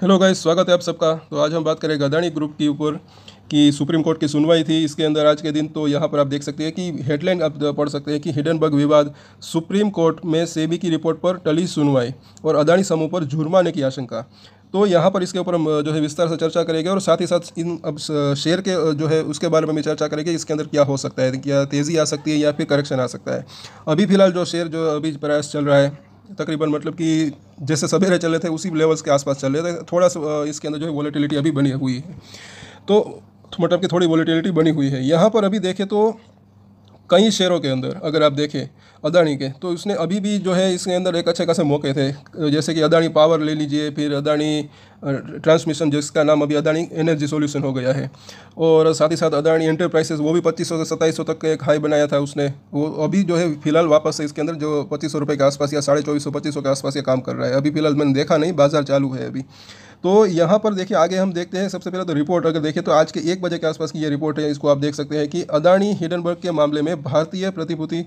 hello guys स्वागत है आप सबका तो आज हम बात करेंगे अदानी ग्रुप के ऊपर कि सुप्रीम कोर्ट की सुनवाई थी इसके अंदर आज के दिन तो यहाँ पर आप देख सकते हैं कि हेडलाइन आप पढ़ सकते हैं कि हिडन बग विवाद सुप्रीम कोर्ट में सेबी की रिपोर्ट पर टली सुनवाई और अदानी समूह पर जुर्माने की आशंका तो यहाँ पर इसके ऊपर हम जो है विस्तार से चर्चा करेंगे और साथ ही साथ इन अब शेयर के जो है उसके बारे में भी चर्चा करेंगे इसके अंदर क्या हो सकता है क्या तेज़ी आ सकती है या फिर करेक्शन आ सकता है अभी फिलहाल जो शेयर जो अभी प्रयास चल रहा है तकरीबन मतलब कि जैसे सवेरे चले थे उसी लेवल्स के आसपास चल रहे थे थोड़ा सा इसके अंदर जो है वॉलीटिलिटी अभी बनी हुई है तो मतलब कि थोड़ी वॉलीटिलिटी बनी हुई है यहाँ पर अभी देखें तो कई शेयरों के अंदर अगर आप देखें अदानी के तो उसने अभी भी जो है इसके अंदर एक अच्छे खासे मौके थे जैसे कि अदानी पावर ले लीजिए फिर अदानी ट्रांसमिशन जिसका नाम अभी अदानी एनर्जी सॉल्यूशन हो गया है और साथ ही साथ अदानी एंटरप्राइजेस वो भी पच्चीस से सत्ताईस तक का एक हाई बनाया था उसने वो अभी जो है फिलहाल वापस से इसके अंदर जो पच्चीस सौ रुपये के आसपास या साढ़े चौबीस सौ पच्चीस सौ के आसपास ये काम कर रहा है अभी फिलहाल मैंने देखा नहीं बाजार चालू है अभी तो यहाँ पर देखिए आगे हम देखते हैं सबसे पहले तो रिपोर्ट अगर देखें तो आज के एक बजे के आसपास की ये रिपोर्ट है इसको आप देख सकते हैं कि अदानी हिडनबर्ग के मामले में भारतीय प्रतिभूति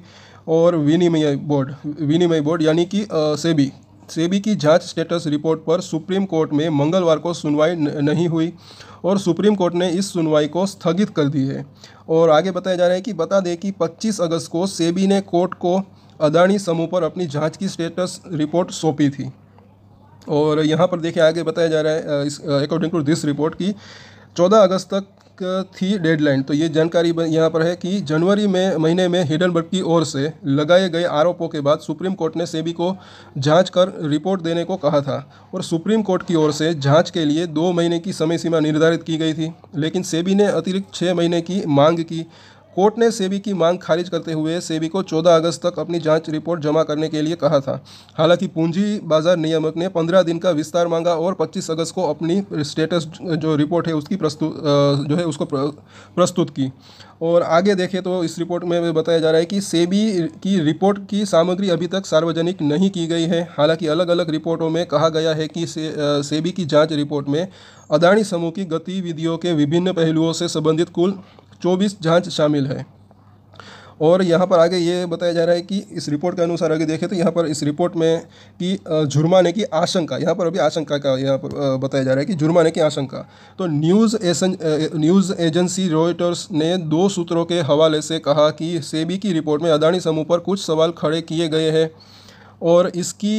और विनिमय बोर्ड विनिमय बोर्ड यानी कि सेबी सेबी की जांच स्टेटस रिपोर्ट पर सुप्रीम कोर्ट में मंगलवार को सुनवाई नहीं हुई और सुप्रीम कोर्ट ने इस सुनवाई को स्थगित कर दी है और आगे बताया जा रहा है कि बता दें कि 25 अगस्त को सेबी ने कोर्ट को अदानी समूह पर अपनी जांच की स्टेटस रिपोर्ट सौंपी थी और यहाँ पर देखिए आगे बताया जा रहा है इस अकॉर्डिंग टू दिस रिपोर्ट की चौदह अगस्त तक थी डेडलाइन तो ये जानकारी यहाँ पर है कि जनवरी में महीने में हिडनबर्ग की ओर से लगाए गए आरोपों के बाद सुप्रीम कोर्ट ने सेबी को जांच कर रिपोर्ट देने को कहा था और सुप्रीम कोर्ट की ओर से जांच के लिए दो महीने की समय सीमा निर्धारित की गई थी लेकिन सेबी ने अतिरिक्त छः महीने की मांग की कोर्ट ने सेबी की मांग खारिज करते हुए सेबी को 14 अगस्त तक अपनी जांच रिपोर्ट जमा करने के लिए कहा था हालांकि पूंजी बाजार नियामक ने 15 दिन का विस्तार मांगा और 25 अगस्त को अपनी स्टेटस जो रिपोर्ट है उसकी प्रस्तुत जो है उसको प्रस्तुत की और आगे देखें तो इस रिपोर्ट में बताया जा रहा है कि सेबी की रिपोर्ट की सामग्री अभी तक सार्वजनिक नहीं की गई है हालांकि अलग अलग रिपोर्टों में कहा गया है कि से, सेबी की जांच रिपोर्ट में अदानी समूह की गतिविधियों के विभिन्न पहलुओं से संबंधित कुल चौबीस जाँच शामिल है और यहाँ पर आगे ये बताया जा रहा है कि इस रिपोर्ट के अनुसार आगे देखें तो यहाँ पर इस रिपोर्ट में कि जुर्माने की आशंका यहाँ पर अभी आशंका का यहाँ पर बताया जा रहा है कि जुर्माने की आशंका तो न्यूज़ एसन न्यूज़ एजेंसी रॉयटर्स ने दो सूत्रों के हवाले से कहा कि सेबी की रिपोर्ट में अदानी समूह पर कुछ सवाल खड़े किए गए हैं और इसकी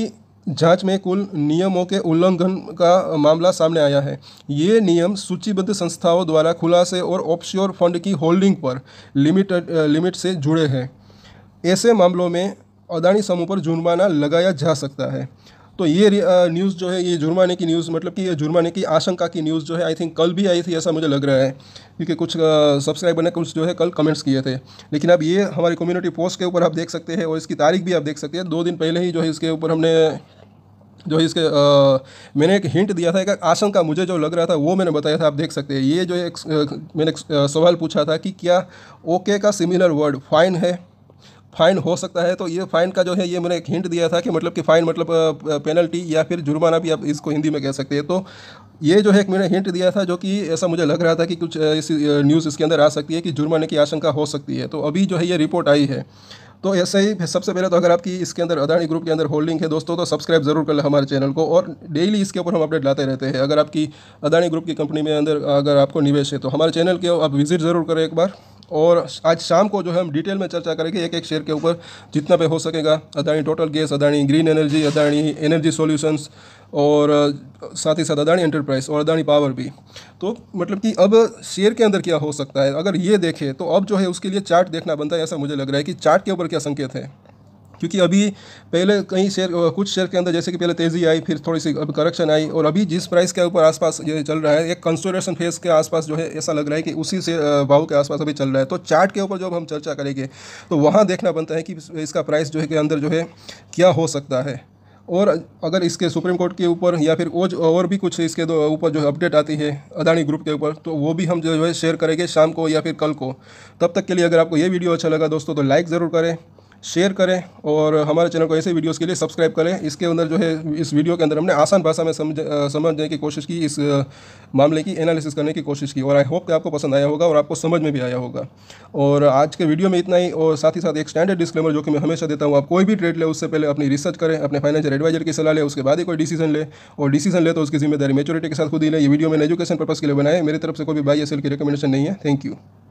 जांच में कुल नियमों के उल्लंघन का मामला सामने आया है ये नियम सूचीबद्ध संस्थाओं द्वारा खुलासे और ऑप्शोर फंड की होल्डिंग पर लिमिट लिमिट से जुड़े हैं ऐसे मामलों में अदानी समूह पर जुर्माना लगाया जा सकता है तो ये न्यूज़ जो है ये जुर्माने की न्यूज़ मतलब कि ये जुर्माने की आशंका की न्यूज़ जो है आई थिंक कल भी आई थी ऐसा मुझे लग रहा है क्योंकि कुछ सब्सक्राइबर ने कुछ जो है कल कमेंट्स किए थे लेकिन अब ये हमारी कम्युनिटी पोस्ट के ऊपर आप देख सकते हैं और इसकी तारीख भी आप देख सकते हैं दो दिन पहले ही जो है इसके ऊपर हमने जो है इसके आ, मैंने एक हिंट दिया था एक आशंका मुझे जो लग रहा था वो मैंने बताया था आप देख सकते हैं ये जो एक मैंने सवाल पूछा था कि क्या ओके का सिमिलर वर्ड फाइन है फाइन हो सकता है तो ये फाइन का जो है ये मैंने एक हिंट दिया था कि मतलब कि फाइन मतलब पेनल्टी या फिर जुर्माना भी आप इसको हिंदी में कह सकते हैं तो ये जो है एक मैंने हिंट दिया था जो कि ऐसा मुझे लग रहा था कि कुछ इस न्यूज़ इसके अंदर आ सकती है कि जुर्माने की आशंका हो सकती है तो अभी जो है ये रिपोर्ट आई है तो ऐसे ही सबसे पहले तो अगर आपकी इसके अंदर अदानी ग्रुप के अंदर होल्डिंग है दोस्तों तो सब्सक्राइब जरूर कर लें हमारे चैनल को और डेली इसके ऊपर हम अपडेट लाते रहते हैं अगर आपकी अदानी ग्रुप की कंपनी में अंदर अगर आपको निवेश है तो हमारे चैनल के आप विजिट ज़रूर करें एक बार और आज शाम को जो है हम डिटेल में चर्चा करेंगे एक एक शेयर के ऊपर जितना पे हो सकेगा Adani total gas Adani green energy Adani energy solutions और साथ ही साथ अदानी एंटरप्राइज और अदानी पावर भी तो मतलब कि अब शेयर के अंदर क्या हो सकता है अगर ये देखें तो अब जो है उसके लिए चार्ट देखना बनता है ऐसा मुझे लग रहा है कि चार्ट के ऊपर क्या संकेत है क्योंकि अभी पहले कहीं शेयर कुछ शेयर के अंदर जैसे कि पहले तेज़ी आई फिर थोड़ी सी अभी करेक्शन आई और अभी जिस प्राइस के ऊपर आसपास ये चल रहा है एक कंस्टोरेशन फेज के आसपास जो है ऐसा लग रहा है कि उसी से भाव के आसपास अभी चल रहा है तो चार्ट के ऊपर जब हम चर्चा करेंगे तो वहाँ देखना बनता है कि इसका प्राइस जो है के अंदर जो है क्या हो सकता है और अगर इसके सुप्रीम कोर्ट के ऊपर या फिर और और भी कुछ इसके ऊपर जो अपडेट आती है अदानी ग्रुप के ऊपर तो वो भी हम जो है शेयर करेंगे शाम को या फिर कल को तब तक के लिए अगर आपको ये वीडियो अच्छा लगा दोस्तों तो लाइक ज़रूर करें शेयर करें और हमारे चैनल को ऐसे वीडियोस के लिए सब्सक्राइब करें इसके अंदर जो है इस वीडियो के अंदर हमने आसान भाषा में समझ समझने की कोशिश की इस मामले की एनालिसिस करने की कोशिश की और आई होप कि आपको पसंद आया होगा और आपको समझ में भी आया होगा और आज के वीडियो में इतना ही और साथ ही साथ एक स्टैंडर्ड डिस्क्लेमर जो कि मैं हमेशा देता हूँ आप कोई भी ट्रेड ले उससे पहले अपनी रिसर्च करें अपने फाइनेंशियल एडवाइजर की सलाह लें उसके बाद ही कोई डिसीजन ले और डिसीजन ले तो उसकी जिम्मेदारी मेचोरिटी के साथ खुद ही लें ये वीडियो मैंने एजुकेशन पर्पज़ के लिए बनाए मेरी तरफ से कोई भी बाई एस की रिकमेंडेशन नहीं है थैंक यू